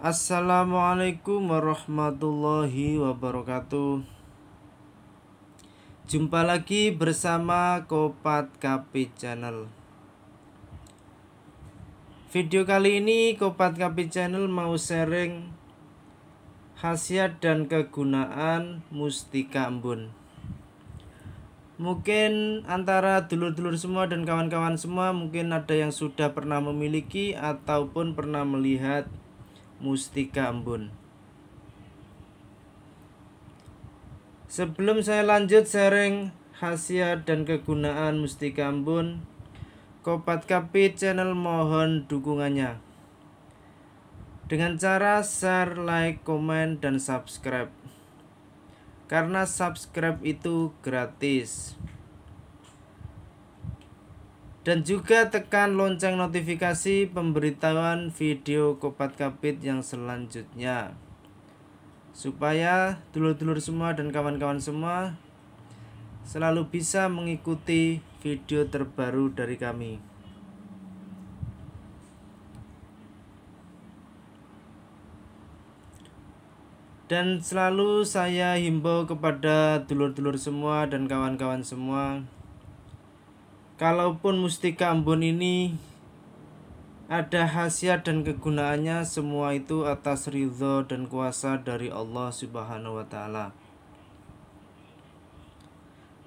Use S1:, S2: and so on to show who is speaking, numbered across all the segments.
S1: Assalamualaikum warahmatullahi wabarakatuh Jumpa lagi bersama Kopat KP Channel Video kali ini Kopat KP Channel mau sharing Khasiat dan kegunaan Mustika Embun Mungkin antara dulur-dulur semua dan kawan-kawan semua Mungkin ada yang sudah pernah memiliki Ataupun pernah melihat Mustika Ambon. Sebelum saya lanjut sharing khasiat dan kegunaan Mustika Ambon, Kopat Kapi channel mohon dukungannya. Dengan cara share, like, komen, dan subscribe. Karena subscribe itu gratis dan juga tekan lonceng notifikasi pemberitahuan video Kopat Kapit yang selanjutnya supaya dulur-dulur semua dan kawan-kawan semua selalu bisa mengikuti video terbaru dari kami. dan selalu saya himbau kepada dulur-dulur semua dan kawan-kawan semua Kalaupun mustika Ambon ini ada khasiat dan kegunaannya semua itu atas ridho dan kuasa dari Allah Subhanahu wa taala.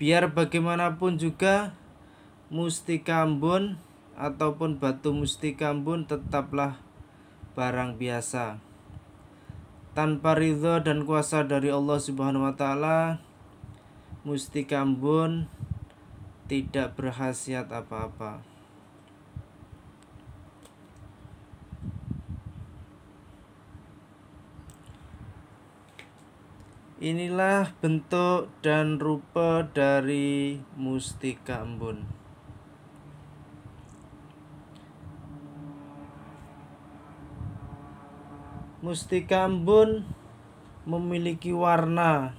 S1: Biar bagaimanapun juga mustika Ambon ataupun batu mustika Ambon tetaplah barang biasa. Tanpa ridho dan kuasa dari Allah Subhanahu wa taala, mustika Ambon tidak berhasiat apa-apa. Inilah bentuk dan rupa dari mustika embun. Mustika embun memiliki warna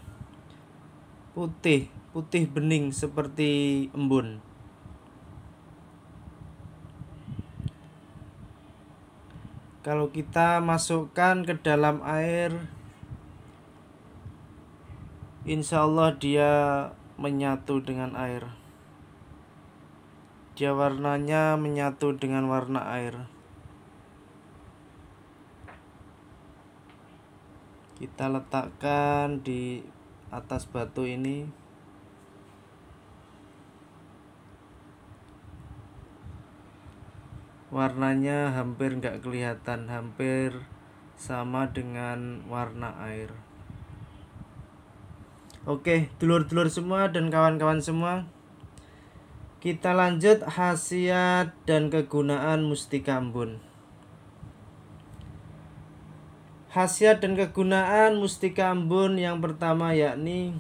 S1: putih putih bening seperti embun. Kalau kita masukkan ke dalam air, insya Allah dia menyatu dengan air. Dia warnanya menyatu dengan warna air. Kita letakkan di atas batu ini. warnanya hampir nggak kelihatan hampir sama dengan warna air Oke dulur-dulur semua dan kawan-kawan semua kita lanjut khasiat dan kegunaan mustika embun khasiat dan kegunaan mustika embun yang pertama yakni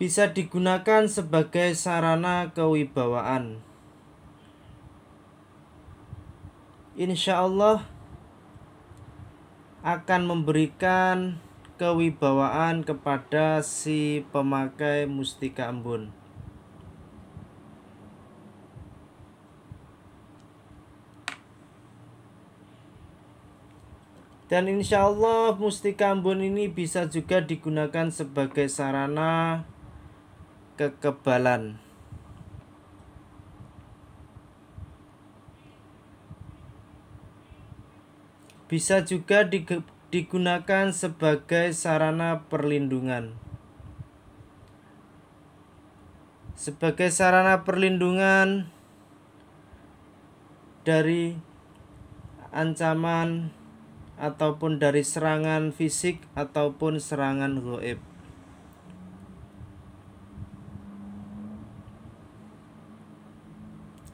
S1: bisa digunakan sebagai sarana kewibawaan insya Allah akan memberikan kewibawaan kepada si pemakai mustika embun. Dan insya Allah mustika embun ini bisa juga digunakan sebagai sarana kekebalan. bisa juga digunakan sebagai sarana perlindungan. Sebagai sarana perlindungan dari ancaman ataupun dari serangan fisik ataupun serangan goib.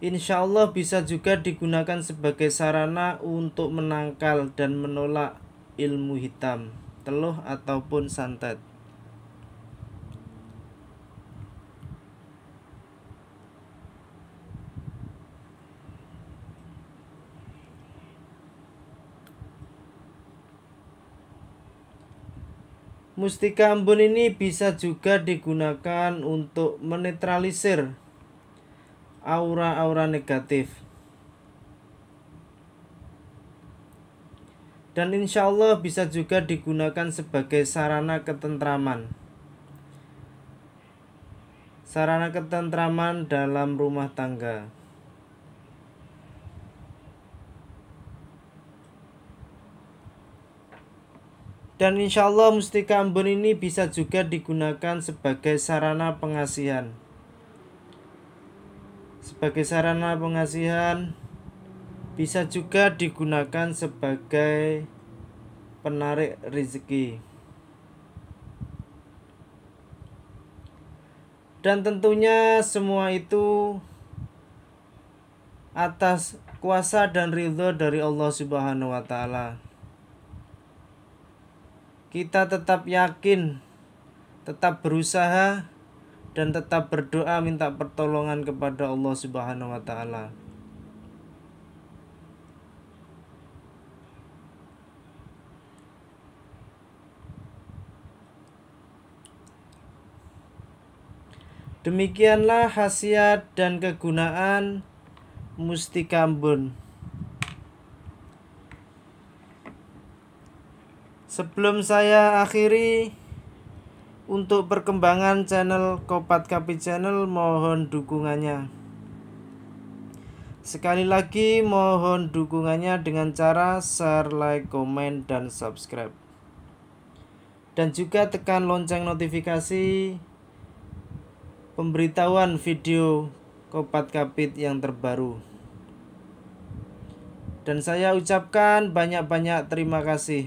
S1: insya Allah bisa juga digunakan sebagai sarana untuk menangkal dan menolak ilmu hitam, teluh ataupun santet. Mustika Ambon ini bisa juga digunakan untuk menetralisir aura-aura negatif. Dan insya Allah bisa juga digunakan sebagai sarana ketentraman. Sarana ketentraman dalam rumah tangga. Dan insya Allah mustika Ambon ini bisa juga digunakan sebagai sarana pengasihan sebagai sarana pengasihan bisa juga digunakan sebagai penarik rezeki. Dan tentunya semua itu atas kuasa dan ridho dari Allah Subhanahu wa taala. Kita tetap yakin, tetap berusaha dan tetap berdoa minta pertolongan kepada Allah Subhanahu wa taala. Demikianlah khasiat dan kegunaan mustika embun. Sebelum saya akhiri, untuk perkembangan channel Kopat Kapi Channel mohon dukungannya. Sekali lagi mohon dukungannya dengan cara share, like, komen, dan subscribe. Dan juga tekan lonceng notifikasi pemberitahuan video Kopat Kapit yang terbaru. Dan saya ucapkan banyak-banyak terima kasih.